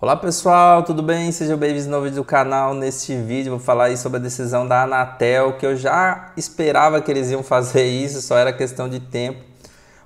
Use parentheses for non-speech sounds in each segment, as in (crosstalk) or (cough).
Olá pessoal, tudo bem? Sejam bem-vindos no vídeo do canal. Neste vídeo vou falar sobre a decisão da Anatel, que eu já esperava que eles iam fazer isso, só era questão de tempo.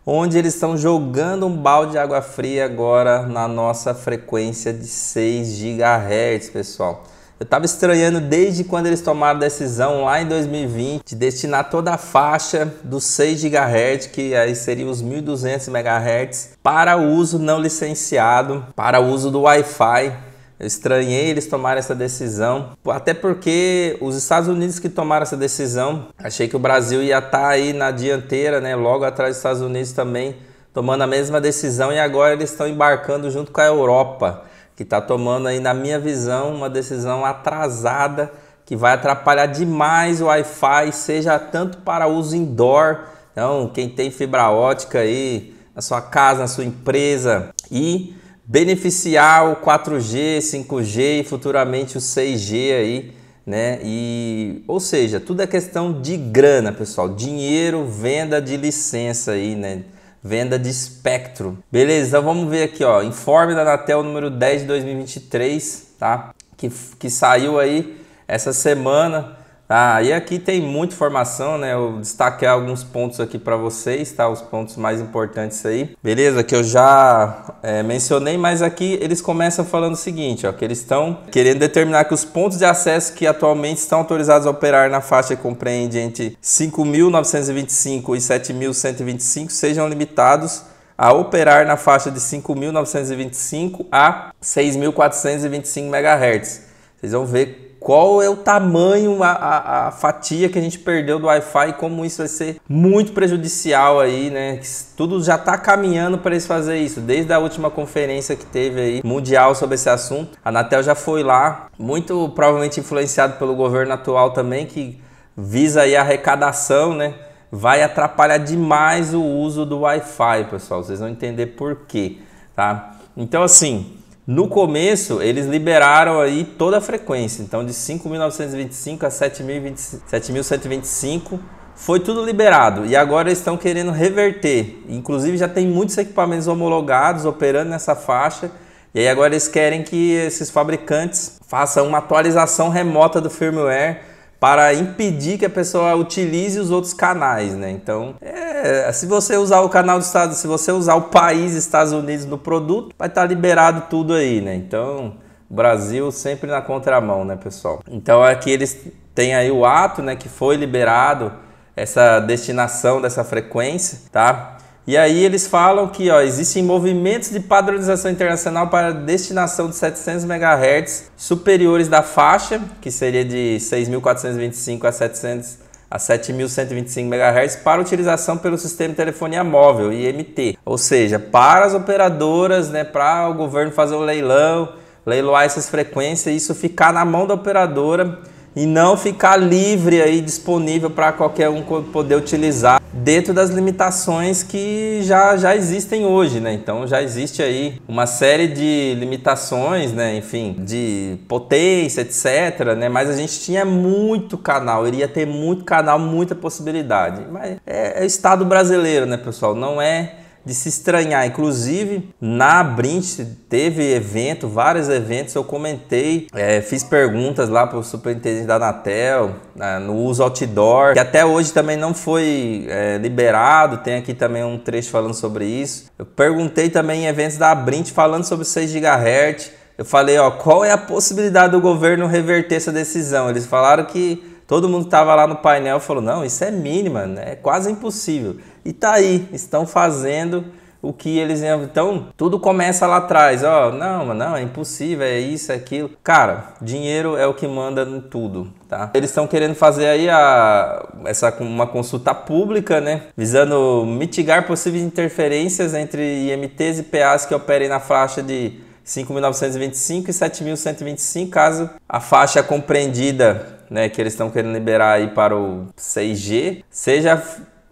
Onde eles estão jogando um balde de água fria agora na nossa frequência de 6 GHz, pessoal. Eu estava estranhando desde quando eles tomaram a decisão lá em 2020 de destinar toda a faixa dos 6 GHz, que aí seria os 1200 MHz, para uso não licenciado, para uso do Wi-Fi. Eu estranhei eles tomarem essa decisão, até porque os Estados Unidos que tomaram essa decisão, achei que o Brasil ia estar tá aí na dianteira, né? Logo atrás dos Estados Unidos também tomando a mesma decisão e agora eles estão embarcando junto com a Europa que está tomando aí, na minha visão, uma decisão atrasada que vai atrapalhar demais o Wi-Fi, seja tanto para uso indoor, então quem tem fibra ótica aí na sua casa, na sua empresa e beneficiar o 4G, 5G e futuramente o 6G aí, né? E ou seja, tudo é questão de grana, pessoal, dinheiro, venda de licença aí, né? venda de espectro. Beleza, então vamos ver aqui, ó, informe da Anatel número 10 de 2023, tá? Que, que saiu aí essa semana ah, e aqui tem muita informação, né? Eu destaquei alguns pontos aqui para vocês, tá? Os pontos mais importantes aí. Beleza? Que eu já é, mencionei, mas aqui eles começam falando o seguinte, ó. Que eles estão querendo determinar que os pontos de acesso que atualmente estão autorizados a operar na faixa que compreende entre 5.925 e 7.125 sejam limitados a operar na faixa de 5.925 a 6.425 MHz. Vocês vão ver qual é o tamanho, a, a, a fatia que a gente perdeu do Wi-Fi e como isso vai ser muito prejudicial aí, né? Tudo já está caminhando para eles fazer isso. Desde a última conferência que teve aí, mundial sobre esse assunto, a Anatel já foi lá, muito provavelmente influenciado pelo governo atual também, que visa aí a arrecadação, né? Vai atrapalhar demais o uso do Wi-Fi, pessoal. Vocês vão entender por quê, tá? Então, assim, no começo, eles liberaram aí toda a frequência, então de 5.925 a 7.125 foi tudo liberado e agora eles estão querendo reverter. Inclusive já tem muitos equipamentos homologados operando nessa faixa e aí agora eles querem que esses fabricantes façam uma atualização remota do firmware para impedir que a pessoa utilize os outros canais, né? Então, é, se você usar o canal do Estado, se você usar o país Estados Unidos no produto, vai estar tá liberado tudo aí, né? Então, Brasil sempre na contramão, né, pessoal? Então, aqui eles têm aí o ato, né, que foi liberado essa destinação dessa frequência, tá? E aí eles falam que ó, existem movimentos de padronização internacional para destinação de 700 MHz superiores da faixa, que seria de 6.425 a 700 a 7.125 MHz para utilização pelo sistema de telefonia móvel, IMT. Ou seja, para as operadoras, né, para o governo fazer o um leilão, leiloar essas frequências e isso ficar na mão da operadora e não ficar livre aí disponível para qualquer um poder utilizar dentro das limitações que já, já existem hoje, né? Então já existe aí uma série de limitações, né? Enfim, de potência, etc, né? Mas a gente tinha muito canal, iria ter muito canal, muita possibilidade. Mas é, é o Estado brasileiro, né, pessoal? Não é de se estranhar. Inclusive, na Brint teve evento, vários eventos, eu comentei, é, fiz perguntas lá para o superintendente da Anatel, né, no uso outdoor, que até hoje também não foi é, liberado, tem aqui também um trecho falando sobre isso. Eu perguntei também em eventos da Brint falando sobre 6 GHz, eu falei, ó, qual é a possibilidade do governo reverter essa decisão? Eles falaram que todo mundo estava lá no painel e falou, não, isso é mínima, né? é quase impossível. E tá aí, estão fazendo o que eles então tudo começa lá atrás ó oh, não não é impossível é isso é aquilo cara dinheiro é o que manda em tudo tá eles estão querendo fazer aí a essa uma consulta pública né visando mitigar possíveis interferências entre IMTs e PAs que operem na faixa de 5.925 e 7.125 caso a faixa compreendida né, que eles estão querendo liberar aí para o 6G, seja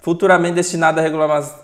futuramente destinada a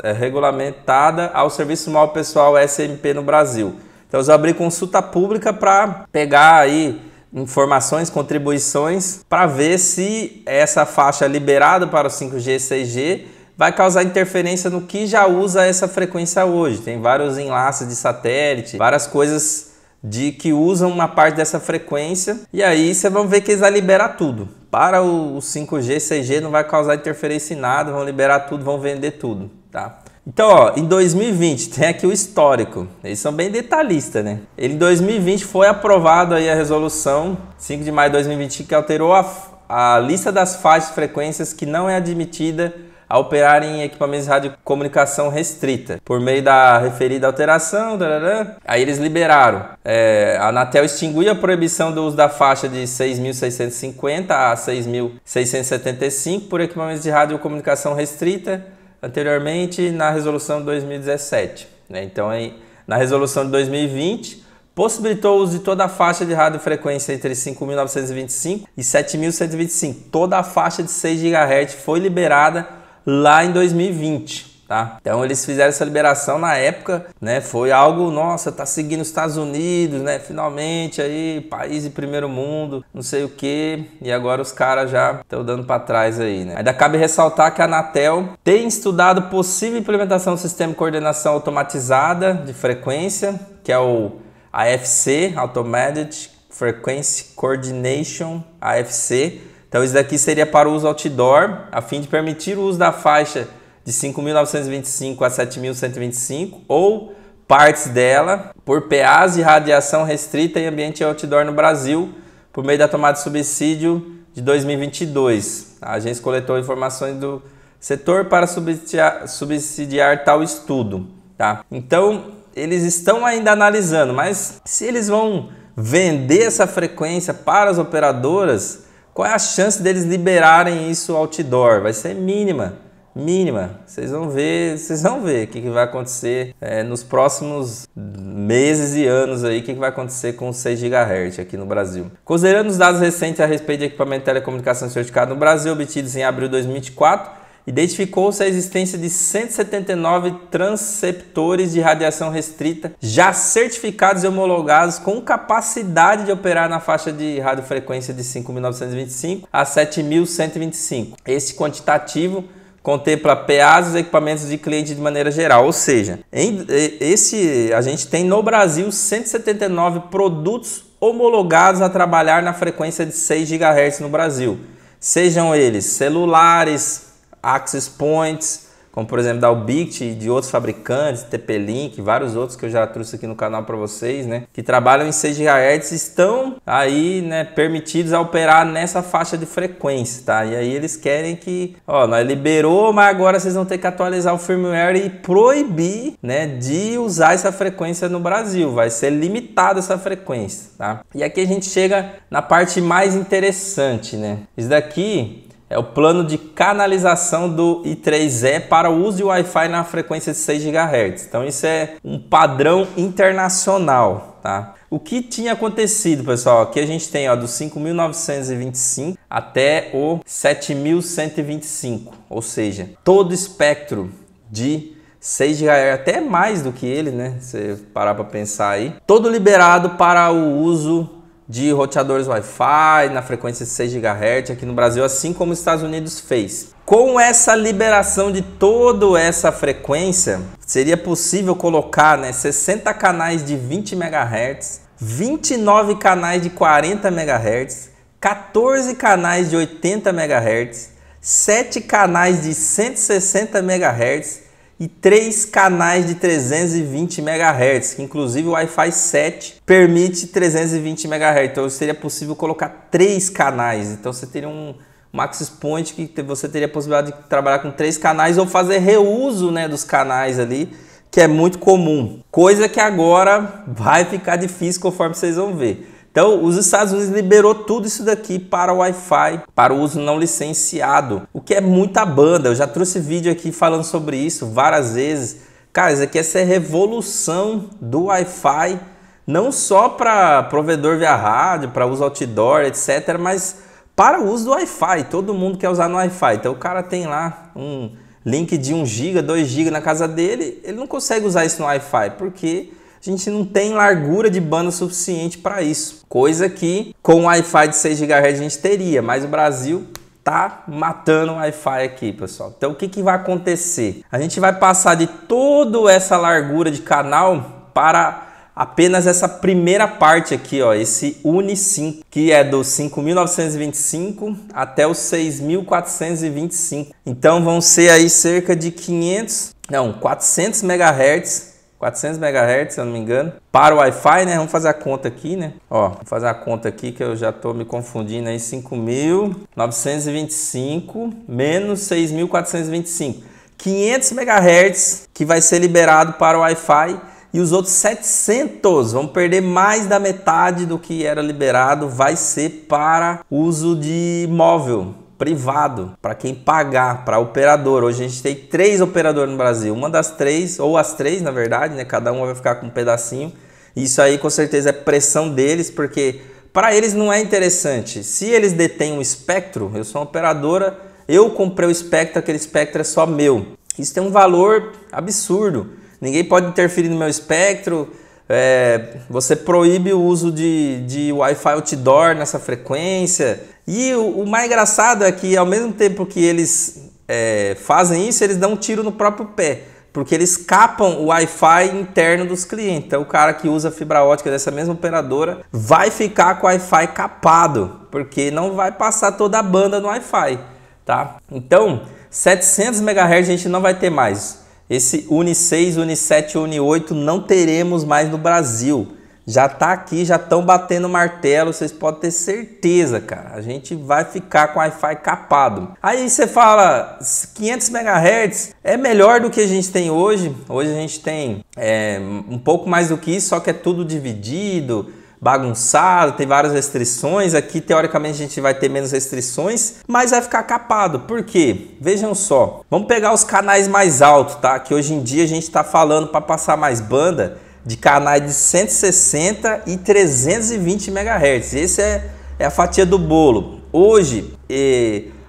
eh, regulamentada ao Serviço Mal Pessoal SMP no Brasil. Então, eu abri consulta pública para pegar aí informações, contribuições, para ver se essa faixa liberada para o 5G e 6G vai causar interferência no que já usa essa frequência hoje. Tem vários enlaces de satélite, várias coisas de que usam uma parte dessa frequência. E aí vocês vão ver que eles vão liberar tudo para o 5G, 6G, não vai causar interferência em nada, vão liberar tudo, vão vender tudo, tá? Então, ó, em 2020, (laughs) tem aqui o histórico. Eles são bem detalhistas, né? Ele, em 2020 foi aprovado aí a resolução 5 de maio de 2020 que alterou a, a lista das faixas de frequências que não é admitida a operar em equipamentos de radiocomunicação restrita. Por meio da referida alteração, tarará, aí eles liberaram. É, a Anatel extinguiu a proibição do uso da faixa de 6.650 a 6.675 por equipamentos de radiocomunicação restrita, anteriormente na resolução de 2017. Né? Então, aí, na resolução de 2020 possibilitou o uso de toda a faixa de radiofrequência entre 5.925 e 7.125. Toda a faixa de 6 GHz foi liberada lá em 2020. Tá? Então eles fizeram essa liberação na época, né? Foi algo, nossa, tá seguindo os Estados Unidos, né? Finalmente aí, país de primeiro mundo, não sei o que. E agora os caras já estão dando para trás aí, né? Ainda cabe ressaltar que a Anatel tem estudado possível implementação do sistema de coordenação automatizada de frequência, que é o AFC, Automated Frequency Coordination, AFC então isso daqui seria para uso outdoor, a fim de permitir o uso da faixa de 5.925 a 7.125 ou partes dela por PAs de radiação restrita em ambiente outdoor no Brasil por meio da tomada de subsídio de 2022. A agência coletou informações do setor para subsidiar, subsidiar tal estudo. Tá? Então, eles estão ainda analisando, mas se eles vão vender essa frequência para as operadoras, qual é a chance deles liberarem isso outdoor? Vai ser mínima mínima. Vocês vão ver, vocês vão ver o que, que, vai acontecer é, nos próximos meses e anos aí, o que, que, vai acontecer com 6 GHz aqui no Brasil. Considerando os dados recentes a respeito de equipamento de telecomunicação certificado no Brasil, obtidos em abril de 2024, identificou-se a existência de 179 transceptores de radiação restrita já certificados e homologados com capacidade de operar na faixa de radiofrequência de 5.925 a 7.125. Esse quantitativo contempla PAs e equipamentos de cliente de maneira geral, ou seja, em, esse a gente tem no Brasil 179 produtos homologados a trabalhar na frequência de 6 GHz no Brasil. Sejam eles celulares, access points, como por exemplo da Ubiquiti, de outros fabricantes, TP-Link, vários outros que eu já trouxe aqui no canal para vocês, né, que trabalham em 6 GHz estão aí, né, permitidos a operar nessa faixa de frequência, tá? E aí eles querem que, ó, nós liberou, mas agora vocês vão ter que atualizar o firmware e proibir, né, de usar essa frequência no Brasil, vai ser limitada essa frequência, tá? E aqui a gente chega na parte mais interessante, né? Isso daqui é o plano de canalização do I3E para o uso de Wi-Fi na frequência de 6 GHz. Então isso é um padrão internacional, tá? O que tinha acontecido, pessoal? Aqui a gente tem ó, do 5.925 até o 7.125, ou seja, todo espectro de 6 GHz, até mais do que ele, né? Se você parar para pensar aí. Todo liberado para o uso de roteadores Wi-Fi na frequência de 6 GHz aqui no Brasil, assim como os Estados Unidos fez. Com essa liberação de toda essa frequência, seria possível colocar né, 60 canais de 20 MHz, 29 canais de 40 MHz, 14 canais de 80 MHz, 7 canais de 160 MHz e três canais de 320 MHz, que inclusive o Wi-Fi 7 permite 320 MHz. Então seria possível colocar três canais. Então você teria um Maxis Point que você teria a possibilidade de trabalhar com três canais ou fazer reuso né, dos canais ali, que é muito comum. Coisa que agora vai ficar difícil conforme vocês vão ver. Então, os Estados Unidos liberou tudo isso daqui para o Wi-Fi, para o uso não licenciado, o que é muita banda. Eu já trouxe vídeo aqui falando sobre isso várias vezes. Cara, isso aqui é essa revolução do Wi-Fi, não só para provedor via rádio, para uso outdoor, etc., mas para o uso do Wi-Fi. Todo mundo quer usar no Wi-Fi. Então, o cara tem lá um link de 1 GB, 2 GB na casa dele, ele não consegue usar isso no Wi-Fi, porque a gente não tem largura de banda suficiente para isso. Coisa que com Wi-Fi de 6 GHz a gente teria, mas o Brasil tá matando o Wi-Fi aqui, pessoal. Então o que, que vai acontecer? A gente vai passar de toda essa largura de canal para apenas essa primeira parte aqui, ó, esse Uni5, que é do 5.925 até o 6.425. Então vão ser aí cerca de 500, não, 400 MHz 400 MHz, se eu não me engano, para o Wi-Fi, né? Vamos fazer a conta aqui, né? Ó, vou fazer a conta aqui que eu já tô me confundindo aí, 5.925 menos 6.425. 500 MHz que vai ser liberado para o Wi-Fi e os outros 700, vão perder mais da metade do que era liberado, vai ser para uso de móvel privado para quem pagar para operador. Hoje a gente tem três operadoras no Brasil, uma das três ou as três na verdade, né? Cada uma vai ficar com um pedacinho. Isso aí com certeza é pressão deles porque para eles não é interessante. Se eles detêm um espectro, eu sou uma operadora, eu comprei o espectro, aquele espectro é só meu. Isso tem um valor absurdo. Ninguém pode interferir no meu espectro. É, você proíbe o uso de, de Wi-Fi outdoor nessa frequência. E o, o, mais engraçado é que ao mesmo tempo que eles é, fazem isso, eles dão um tiro no próprio pé, porque eles capam o Wi-Fi interno dos clientes. Então o cara que usa fibra ótica dessa mesma operadora vai ficar com o Wi-Fi capado, porque não vai passar toda a banda no Wi-Fi, tá? Então 700 MHz a gente não vai ter mais. Esse Uni 6, Uni 7, Uni 8 não teremos mais no Brasil já tá aqui, já estão batendo martelo, vocês podem ter certeza, cara. A gente vai ficar com Wi-Fi capado. Aí você fala, 500 MHz é melhor do que a gente tem hoje. Hoje a gente tem é, um pouco mais do que isso, só que é tudo dividido, bagunçado, tem várias restrições. Aqui, teoricamente, a gente vai ter menos restrições, mas vai ficar capado. Por quê? Vejam só. Vamos pegar os canais mais altos, tá? Que hoje em dia a gente está falando para passar mais banda de canais de 160 e 320 MHz. Essa é, é a fatia do bolo. Hoje,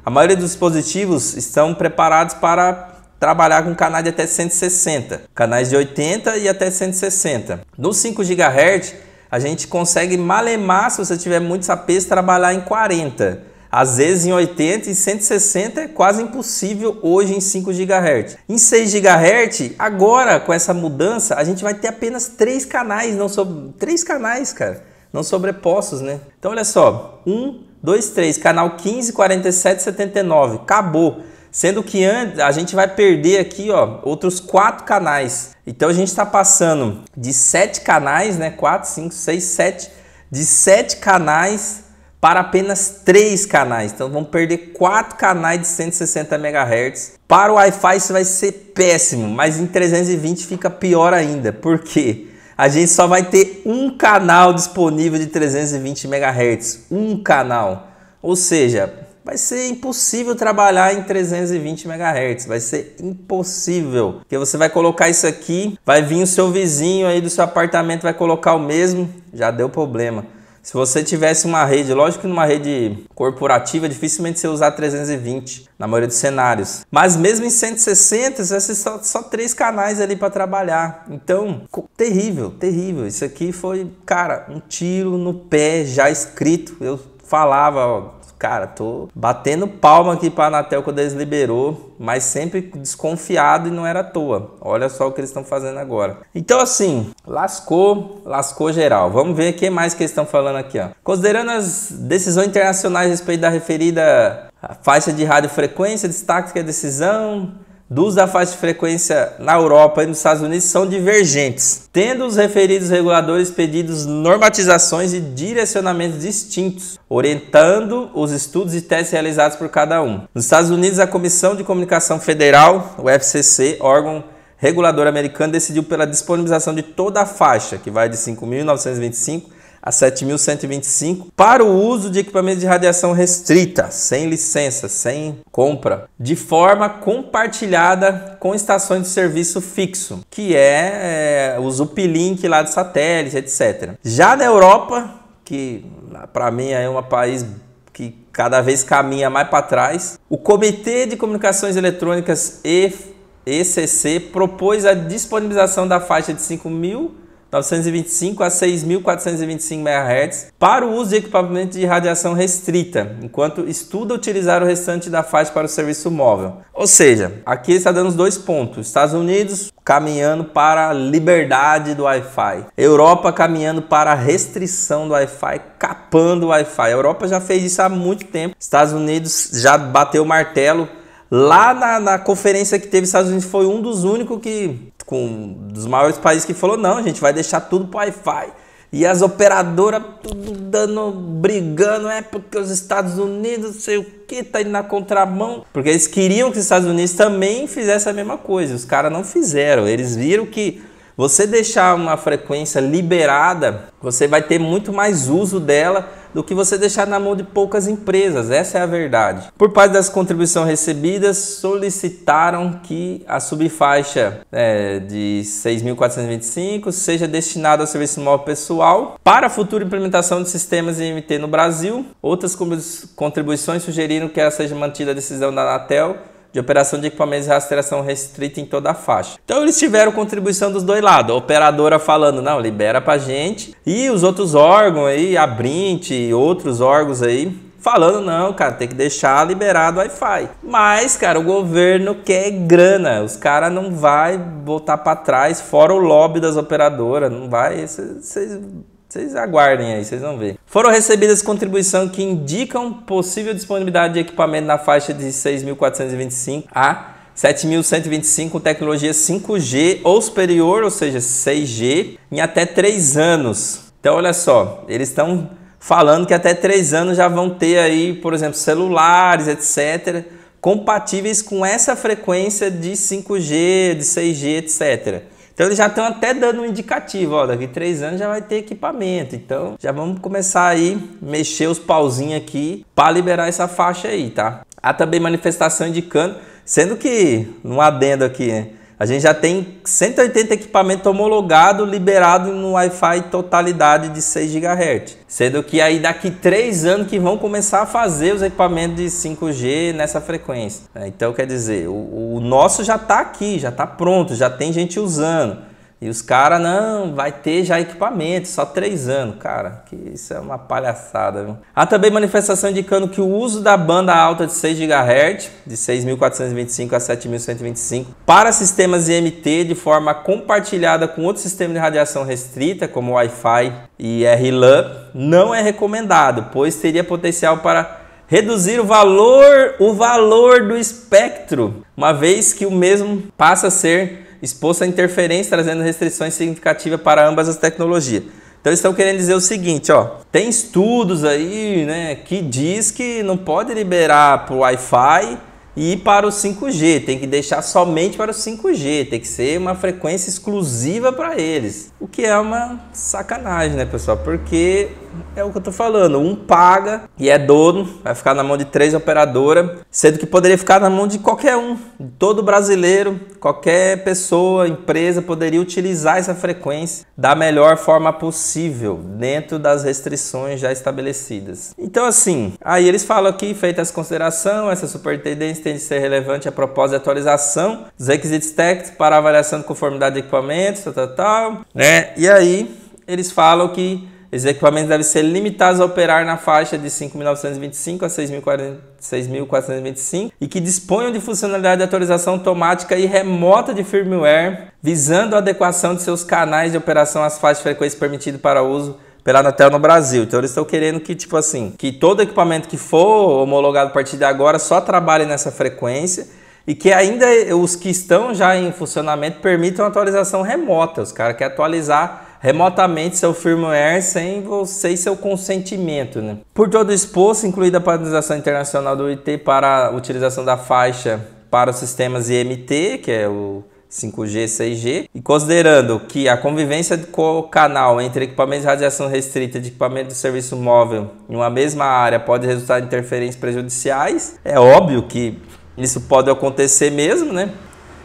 a maioria dos dispositivos estão preparados para trabalhar com canais de até 160, canais de 80 e até 160. No 5 GHz, a gente consegue malemar, se você tiver muitos APs, trabalhar em 40 às vezes em 80 e 160 é quase impossível hoje em 5 GHz. Em 6 GHz, agora com essa mudança, a gente vai ter apenas três canais, não sobre três canais, cara, não sobrepostos, né? Então olha só, 1 2 3, canal 15 47 79, acabou. Sendo que a gente vai perder aqui, ó, outros quatro canais. Então a gente está passando de sete canais, né? 4 5 6 7 de sete canais para apenas três canais. Então vamos perder quatro canais de 160 MHz. Para o Wi-Fi isso vai ser péssimo, mas em 320 fica pior ainda. Por quê? A gente só vai ter um canal disponível de 320 MHz, um canal. Ou seja, vai ser impossível trabalhar em 320 MHz, vai ser impossível. Porque você vai colocar isso aqui, vai vir o seu vizinho aí do seu apartamento vai colocar o mesmo, já deu problema. Se você tivesse uma rede, lógico que numa rede corporativa, dificilmente você usar 320 na maioria dos cenários. Mas mesmo em 160, você vai só, só três canais ali para trabalhar. Então, terrível, terrível. Isso aqui foi, cara, um tiro no pé já escrito. Eu falava, ó, cara, tô batendo palma aqui para a Anatel quando eles liberou, mas sempre desconfiado e não era à toa. Olha só o que eles estão fazendo agora. Então assim, lascou, lascou geral. Vamos ver o que mais que eles estão falando aqui, ó. Considerando as decisões internacionais a respeito da referida faixa de radiofrequência, destaque que é a decisão dos da faixa de frequência na Europa e nos Estados Unidos são divergentes, tendo os referidos reguladores pedidos normatizações e direcionamentos distintos, orientando os estudos e testes realizados por cada um. Nos Estados Unidos, a Comissão de Comunicação Federal, o FCC, órgão regulador americano, decidiu pela disponibilização de toda a faixa, que vai de 5.925 a 7.125 para o uso de equipamentos de radiação restrita, sem licença, sem compra, de forma compartilhada com estações de serviço fixo, que é, é os uplink lá de satélite, etc. Já na Europa, que para mim é um país que cada vez caminha mais para trás, o Comitê de Comunicações Eletrônicas ECC propôs a disponibilização da faixa de 5.000 925 a 6.425 MHz para o uso de equipamento de radiação restrita, enquanto estuda utilizar o restante da faixa para o serviço móvel. Ou seja, aqui está dando os dois pontos. Estados Unidos caminhando para a liberdade do Wi-Fi. Europa caminhando para a restrição do Wi-Fi, capando o Wi-Fi. A Europa já fez isso há muito tempo. Estados Unidos já bateu o martelo. Lá na, na conferência que teve Estados Unidos foi um dos únicos que com um dos maiores países que falou: não, a gente vai deixar tudo para Wi-Fi. E as operadoras tudo dando, brigando, é porque os Estados Unidos, sei o que, tá indo na contramão. Porque eles queriam que os Estados Unidos também fizessem a mesma coisa. Os caras não fizeram. Eles viram que você deixar uma frequência liberada, você vai ter muito mais uso dela do que você deixar na mão de poucas empresas. Essa é a verdade. Por parte das contribuições recebidas, solicitaram que a subfaixa é, de 6.425 seja destinada ao serviço móvel pessoal para a futura implementação de sistemas IMT no Brasil. Outras contribuições sugeriram que ela seja mantida a decisão da Anatel de operação de equipamentos de rastreação restrita em toda a faixa. Então eles tiveram contribuição dos dois lados, a operadora falando, não, libera pra gente, e os outros órgãos aí, a Brint e outros órgãos aí, falando, não, cara, tem que deixar liberado o Wi-Fi. Mas, cara, o governo quer grana, os caras não vai voltar para trás, fora o lobby das operadoras, não vai, vocês vocês aguardem aí, vocês vão ver. Foram recebidas contribuições que indicam possível disponibilidade de equipamento na faixa de 6.425 a 7.125 com tecnologia 5G ou superior, ou seja, 6G, em até 3 anos. Então, olha só, eles estão falando que até 3 anos já vão ter aí, por exemplo, celulares, etc., compatíveis com essa frequência de 5G, de 6G, etc. Então eles já estão até dando um indicativo, ó, daqui três anos já vai ter equipamento. Então já vamos começar aí mexer os pauzinhos aqui para liberar essa faixa aí, tá? Há também manifestação indicando, sendo que um adendo aqui, né? A gente já tem 180 equipamentos homologados, liberado no Wi-Fi totalidade de 6 GHz. Sendo que aí daqui 3 anos que vão começar a fazer os equipamentos de 5G nessa frequência. Né? Então quer dizer, o, o nosso já está aqui, já está pronto, já tem gente usando. E os caras, não, vai ter já equipamento, só três anos. Cara, que isso é uma palhaçada. Viu? Há também manifestação indicando que o uso da banda alta de 6 GHz, de 6.425 a 7.125, para sistemas IMT de forma compartilhada com outros sistemas de radiação restrita, como Wi-Fi e RLAN, não é recomendado, pois teria potencial para reduzir o valor, o valor do espectro, uma vez que o mesmo passa a ser exposto à interferência, trazendo restrições significativas para ambas as tecnologias. Então eles estão querendo dizer o seguinte, ó, tem estudos aí, né, que diz que não pode liberar para o Wi-Fi e para o 5G, tem que deixar somente para o 5G, tem que ser uma frequência exclusiva para eles. O que é uma sacanagem, né, pessoal? Porque é o que eu tô falando, um paga e é dono, vai ficar na mão de três operadoras, sendo que poderia ficar na mão de qualquer um, todo brasileiro, qualquer pessoa, empresa poderia utilizar essa frequência da melhor forma possível, dentro das restrições já estabelecidas. Então assim, aí eles falam aqui, feita essa consideração, essa superintendência tem de ser relevante a propósito de atualização dos requisitos técnicos para avaliação de conformidade de equipamentos, tal, tal, tal. Né? Né? E aí eles falam que esses equipamentos devem ser limitados a operar na faixa de 5.925 a 6.425 e que disponham de funcionalidade de atualização automática e remota de firmware, visando a adequação de seus canais de operação às faixas de frequência permitidas para uso pela Anatel no Brasil. Então eles estão querendo que, tipo assim, que todo equipamento que for homologado a partir de agora só trabalhe nessa frequência e que ainda os que estão já em funcionamento permitam atualização remota. Os caras querem atualizar remotamente seu firmware sem você e seu consentimento. Né? Por todo exposto, incluída a padronização internacional do IT para a utilização da faixa para os sistemas IMT, que é o 5G, 6G, e considerando que a convivência com o canal entre equipamentos de radiação restrita e equipamento do serviço móvel em uma mesma área pode resultar em interferências prejudiciais, é óbvio que isso pode acontecer mesmo, né?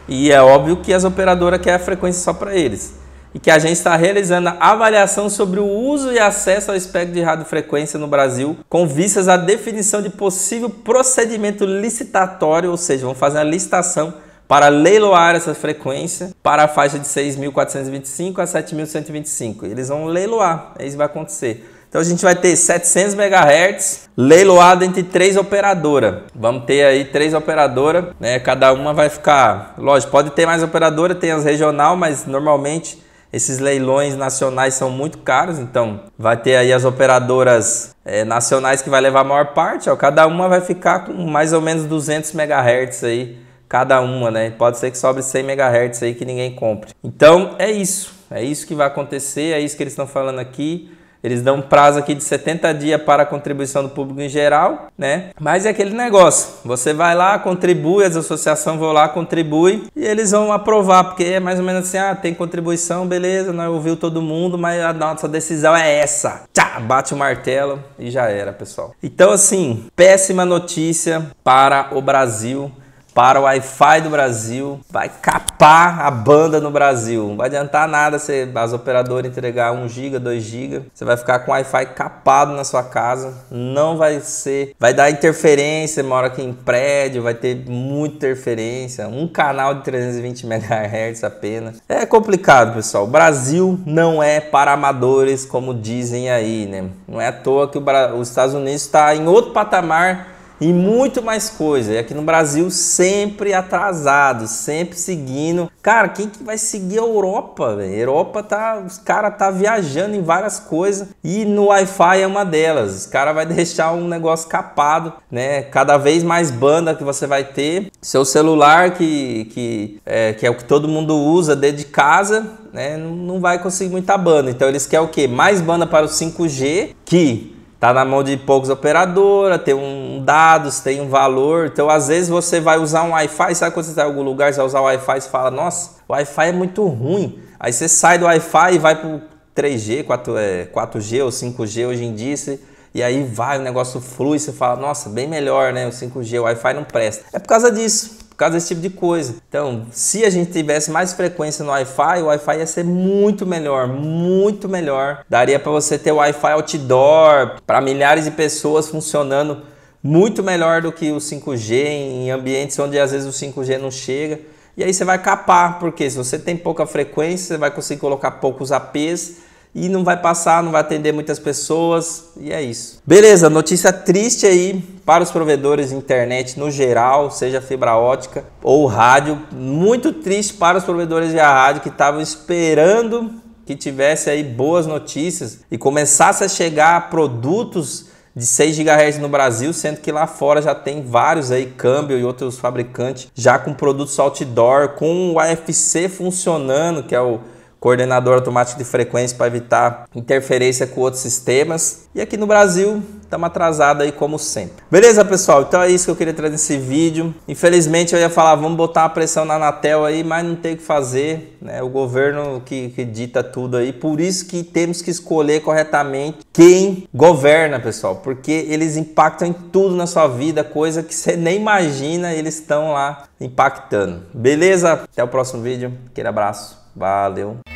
E é óbvio que as operadoras querem a frequência só para eles. E que a gente está realizando a avaliação sobre o uso e acesso ao espectro de radiofrequência no Brasil, com vistas à definição de possível procedimento licitatório, ou seja, vamos fazer uma licitação para leiloar essa frequência para a faixa de 6.425 a 7.125. Eles vão leiloar, é isso vai acontecer. Então a gente vai ter 700 MHz leiloado entre três operadoras. Vamos ter aí três operadoras, né? Cada uma vai ficar, lógico, pode ter mais operadora, tem as regional, mas normalmente esses leilões nacionais são muito caros, então vai ter aí as operadoras é, nacionais que vai levar a maior parte, ó, cada uma vai ficar com mais ou menos 200 MHz aí, cada uma, né? Pode ser que sobre 100 MHz aí que ninguém compre. Então é isso, é isso que vai acontecer, é isso que eles estão falando aqui. Eles dão um prazo aqui de 70 dias para a contribuição do público em geral, né? Mas é aquele negócio. Você vai lá, contribui, as associações vão lá, contribui e eles vão aprovar, porque é mais ou menos assim, ah, tem contribuição, beleza, não ouviu todo mundo, mas a nossa decisão é essa. Tchá, bate o martelo e já era, pessoal. Então, assim, péssima notícia para o Brasil para o Wi-Fi do Brasil, vai capar a banda no Brasil. Não vai adiantar nada Se as operadoras entregar 1 GB, 2 GB. Você vai ficar com o Wi-Fi capado na sua casa. Não vai ser. Vai dar interferência, mora aqui em prédio, vai ter muita interferência. Um canal de 320 MHz apenas. É complicado, pessoal. O Brasil não é para amadores, como dizem aí, né? Não é à toa que Bra... os Estados Unidos está em outro patamar e muito mais coisa. E aqui no Brasil sempre atrasado, sempre seguindo. Cara, quem que vai seguir a Europa? Véio? Europa tá, os cara tá viajando em várias coisas e no Wi-Fi é uma delas. Os cara vai (laughs) deixar um negócio capado, né? Cada vez mais banda que você vai ter, seu celular que que é, que é o que todo mundo usa dentro de casa, né? Não vai conseguir muita banda. Então eles querem o quê? Mais banda para o 5G que tá na mão de poucos operadoras tem um dados, tem um valor. Então, às vezes você vai usar um Wi-Fi, sabe quando você está em algum lugar, você vai usar o Wi-Fi e fala, nossa, o Wi-Fi é muito ruim. Aí você sai do Wi-Fi e vai para 3G, 4, é, 4G ou 5G hoje em dia. Você, e aí vai, o negócio flui, você fala, nossa, bem melhor, né? O 5G, o Wi-Fi não presta. É por causa disso por causa desse tipo de coisa. Então, se a gente tivesse mais frequência no Wi-Fi, o Wi-Fi ia ser muito melhor, muito melhor. Daria para você ter Wi-Fi outdoor para milhares de pessoas funcionando muito melhor do que o 5G em ambientes onde às vezes o 5G não chega. E aí você vai capar, porque se você tem pouca frequência, você vai conseguir colocar poucos APs e não vai passar, não vai atender muitas pessoas e é isso. Beleza, notícia triste aí para os provedores de internet no geral, seja fibra ótica ou rádio, muito triste para os provedores de rádio que estavam esperando que tivesse aí boas notícias e começasse a chegar produtos de 6 GHz no Brasil, sendo que lá fora já tem vários aí, câmbio e outros fabricantes já com produtos outdoor, com o AFC funcionando, que é o coordenador automático de frequência para evitar interferência com outros sistemas. E aqui no Brasil, estamos atrasados aí como sempre. Beleza, pessoal? Então é isso que eu queria trazer nesse vídeo. Infelizmente eu ia falar, vamos botar uma pressão na Anatel aí, mas não tem o que fazer, né? O governo que, que dita tudo aí. Por isso que temos que escolher corretamente quem governa, pessoal. Porque eles impactam em tudo na sua vida, coisa que você nem imagina, eles estão lá impactando. Beleza? Até o próximo vídeo. Aquele abraço. Valeu!